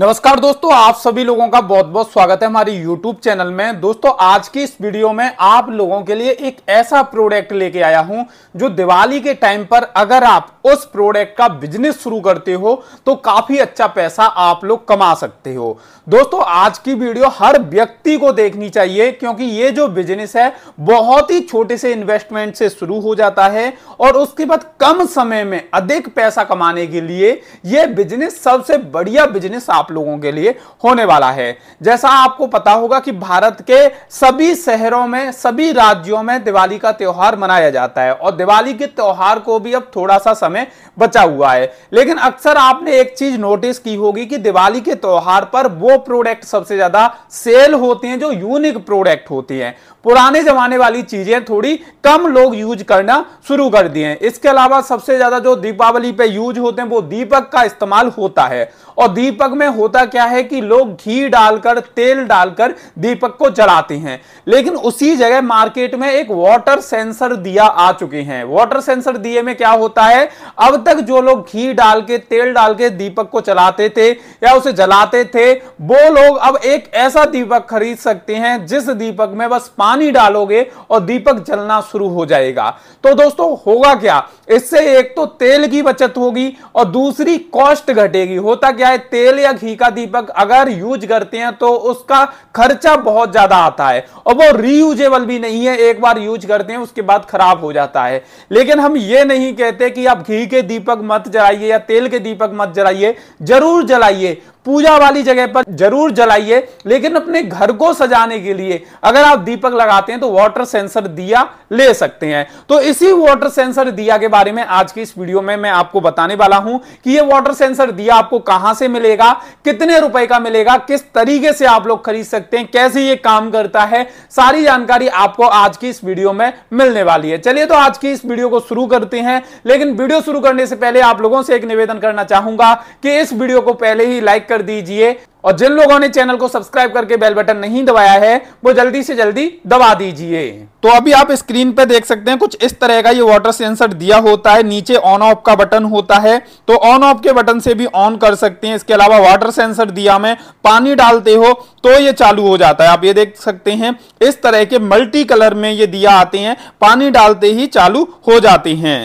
नमस्कार दोस्तों आप सभी लोगों का बहुत बहुत स्वागत है हमारे YouTube चैनल में दोस्तों आज की इस वीडियो में आप लोगों के लिए एक ऐसा प्रोडक्ट लेके आया हूं जो दिवाली के टाइम पर अगर आप उस प्रोडक्ट का बिजनेस शुरू करते हो तो काफी अच्छा पैसा आप लोग कमा सकते हो दोस्तों आज की वीडियो हर व्यक्ति को देखनी चाहिए क्योंकि ये जो बिजनेस है बहुत ही छोटे से इन्वेस्टमेंट से शुरू हो जाता है और उसके बाद कम समय में अधिक पैसा कमाने के लिए यह बिजनेस सबसे बढ़िया बिजनेस आप आप लोगों के लिए होने वाला है जैसा आपको पता होगा कि भारत के सभी शहरों में सभी राज्यों में दिवाली का त्यौहार मनाया जाता है और दिवाली के त्यौहार को भी अब थोड़ा सा समय बचा हुआ है लेकिन अक्सर आपने एक चीज नोटिस की होगी कि दिवाली के त्यौहार पर वो प्रोडक्ट सबसे ज्यादा सेल होते हैं जो यूनिक प्रोडक्ट होती हैं पुराने जमाने वाली चीजें थोड़ी कम लोग यूज करना शुरू कर दिए हैं इसके अलावा सबसे ज्यादा जो दीपावली पे यूज होते हैं वो दीपक का इस्तेमाल होता है और दीपक में होता क्या है कि लोग घी डालकर तेल डालकर दीपक को जलाते हैं लेकिन उसी जगह मार्केट में एक वाटर सेंसर दिया आ चुके हैं वाटर सेंसर दिए में क्या होता है अब तक जो लोग घी डाल के तेल डाल के दीपक को चलाते थे या उसे जलाते थे वो लोग अब एक ऐसा दीपक खरीद सकते हैं जिस दीपक में बस पानी डालोगे और दीपक जलना शुरू हो जाएगा तो दोस्तों होगा क्या इससे एक तो तेल की बचत होगी और दूसरी कॉस्ट घटेगी होता क्या है तेल या ठीक का दीपक अगर यूज करते हैं तो उसका खर्चा बहुत ज्यादा आता है और वो रीयूजेबल भी नहीं है एक बार यूज करते हैं उसके बाद खराब हो जाता है लेकिन हम ये नहीं कहते कि आप घी के दीपक मत जलाइए या तेल के दीपक मत जलाइए जरूर जलाइए पूजा वाली जगह पर जरूर जलाइए लेकिन अपने घर को सजाने के लिए अगर आप दीपक लगाते हैं तो वाटर सेंसर दिया ले सकते हैं तो इसी वाटर सेंसर दिया के बारे में आज की इस वीडियो में मैं आपको बताने वाला हूं कि ये वाटर सेंसर दिया आपको कहां से मिलेगा कितने रुपए का मिलेगा किस तरीके से आप लोग खरीद सकते हैं कैसे ये काम करता है सारी जानकारी आपको आज की इस वीडियो में मिलने वाली है चलिए तो आज की इस वीडियो को शुरू करते हैं लेकिन वीडियो शुरू करने से पहले आप लोगों से एक निवेदन करना चाहूंगा कि इस वीडियो को पहले ही लाइक कर कर दीजिए और जिन लोगों ने चैनल को सब्सक्राइब करके बेल बटन नहीं दबाया है वो जल्दी से जल्दी दबा दीजिए तो अभी आप स्क्रीन पे देख सकते हैं कुछ इस तरह का ये वाटर सेंसर दिया होता है नीचे ऑन ऑफ का बटन होता है तो ऑन ऑफ के बटन से भी ऑन कर सकते हैं इसके अलावा वाटर सेंसर दिया में पानी डालते हो तो ये चालू हो जाता है आप ये देख सकते हैं इस तरह के मल्टी कलर में ये दिया आते हैं पानी डालते ही चालू हो जाते हैं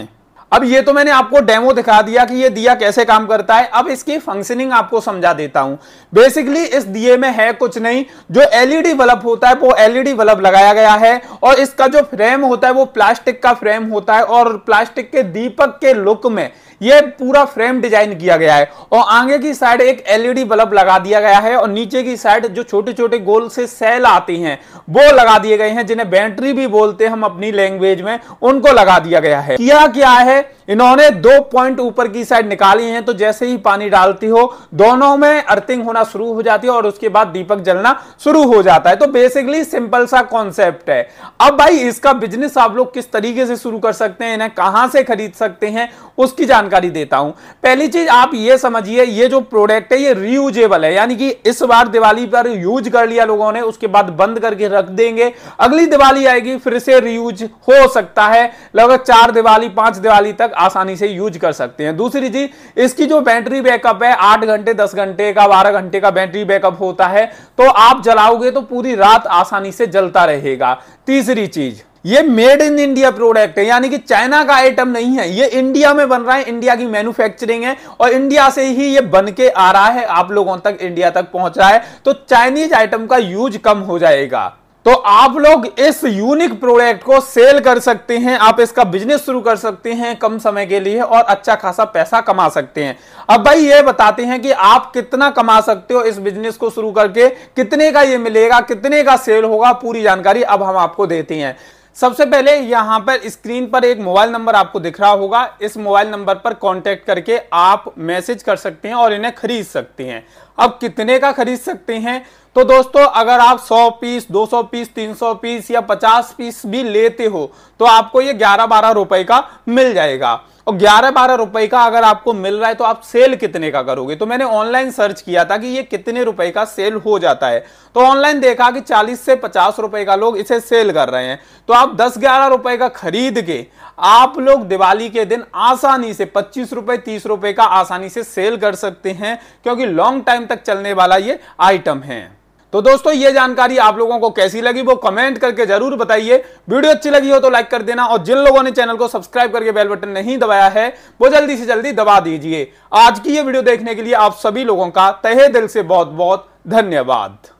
अब ये तो मैंने आपको डेमो दिखा दिया कि ये दिया कैसे काम करता है अब इसकी फंक्शनिंग आपको समझा देता हूं बेसिकली इस दिए में है कुछ नहीं जो एलईडी बल्ब e होता है वो एलईडी बल्ब e लगाया गया है और इसका जो फ्रेम होता है वो प्लास्टिक का फ्रेम होता है और प्लास्टिक के दीपक के लुक में यह पूरा फ्रेम डिजाइन किया गया है और आगे की साइड एक एलईडी बल्ब लगा दिया गया है और नीचे की साइड जो छोटे छोटे गोल से सेल आती हैं वो लगा दिए गए हैं जिन्हें बैटरी भी बोलते हैं हम अपनी लैंग्वेज में उनको लगा दिया गया है किया क्या है इन्होंने दो पॉइंट ऊपर की साइड निकाली हैं तो जैसे ही पानी डालती हो दोनों में अर्थिंग होना शुरू हो जाती है और उसके बाद दीपक जलना शुरू हो जाता है तो बेसिकली सिंपल सा कॉन्सेप्ट है अब भाई इसका बिजनेस आप लोग किस तरीके से शुरू कर सकते हैं इन्हें कहां से खरीद सकते हैं उसकी जानकारी देता हूं पहली चीज आप ये समझिए ये जो प्रोडक्ट है ये रीयूजेबल है यानी कि इस बार दिवाली पर यूज कर लिया लोगों ने उसके बाद बंद करके रख देंगे अगली दिवाली आएगी फिर से रीयूज हो सकता है लगभग चार दिवाली पांच दिवाली तक आसानी से यूज कर सकते हैं दूसरी चीज इसकी जो बैटरी बैकअप है आठ घंटे दस घंटे का बारह घंटे का बैटरी बैकअप होता है तो आप जलाओगे तो पूरी रात आसानी से जलता रहेगा तीसरी चीज ये मेड इन इंडिया प्रोडक्ट है यानी कि चाइना का आइटम नहीं है ये इंडिया में बन रहा है इंडिया की मैन्युफैक्चरिंग है और इंडिया से ही ये बन के आ रहा है आप लोगों तक इंडिया तक पहुंच रहा है तो चाइनीज आइटम का यूज कम हो जाएगा तो आप लोग इस यूनिक प्रोडक्ट को सेल कर सकते हैं आप इसका बिजनेस शुरू कर सकते हैं कम समय के लिए और अच्छा खासा पैसा कमा सकते हैं अब भाई ये बताते हैं कि आप कितना कमा सकते हो इस बिजनेस को शुरू करके कितने का ये मिलेगा कितने का सेल होगा पूरी जानकारी अब हम आपको देते हैं सबसे पहले यहां पर स्क्रीन पर एक मोबाइल नंबर आपको दिख रहा होगा इस मोबाइल नंबर पर कांटेक्ट करके आप मैसेज कर सकते हैं और इन्हें खरीद सकते हैं अब कितने का खरीद सकते हैं तो दोस्तों अगर आप 100 पीस 200 पीस 300 पीस या 50 पीस भी लेते हो तो आपको ये 11-12 रुपए का मिल जाएगा और ग्यारह बारह रुपए का अगर आपको मिल रहा है तो आप सेल कितने का करोगे तो मैंने ऑनलाइन सर्च किया था कि ये कितने रुपए का सेल हो जाता है तो ऑनलाइन देखा कि चालीस से पचास रुपए का लोग इसे सेल कर रहे हैं तो आप दस ग्यारह रुपए का खरीद के आप लोग दिवाली के दिन आसानी से पच्चीस रुपए तीस रुपए का आसानी से सेल कर सकते हैं क्योंकि लॉन्ग टाइम तक चलने वाला ये आइटम है तो दोस्तों ये जानकारी आप लोगों को कैसी लगी वो कमेंट करके जरूर बताइए वीडियो अच्छी लगी हो तो लाइक कर देना और जिन लोगों ने चैनल को सब्सक्राइब करके बेल बटन नहीं दबाया है वो जल्दी से जल्दी दबा दीजिए आज की ये वीडियो देखने के लिए आप सभी लोगों का तहे दिल से बहुत बहुत धन्यवाद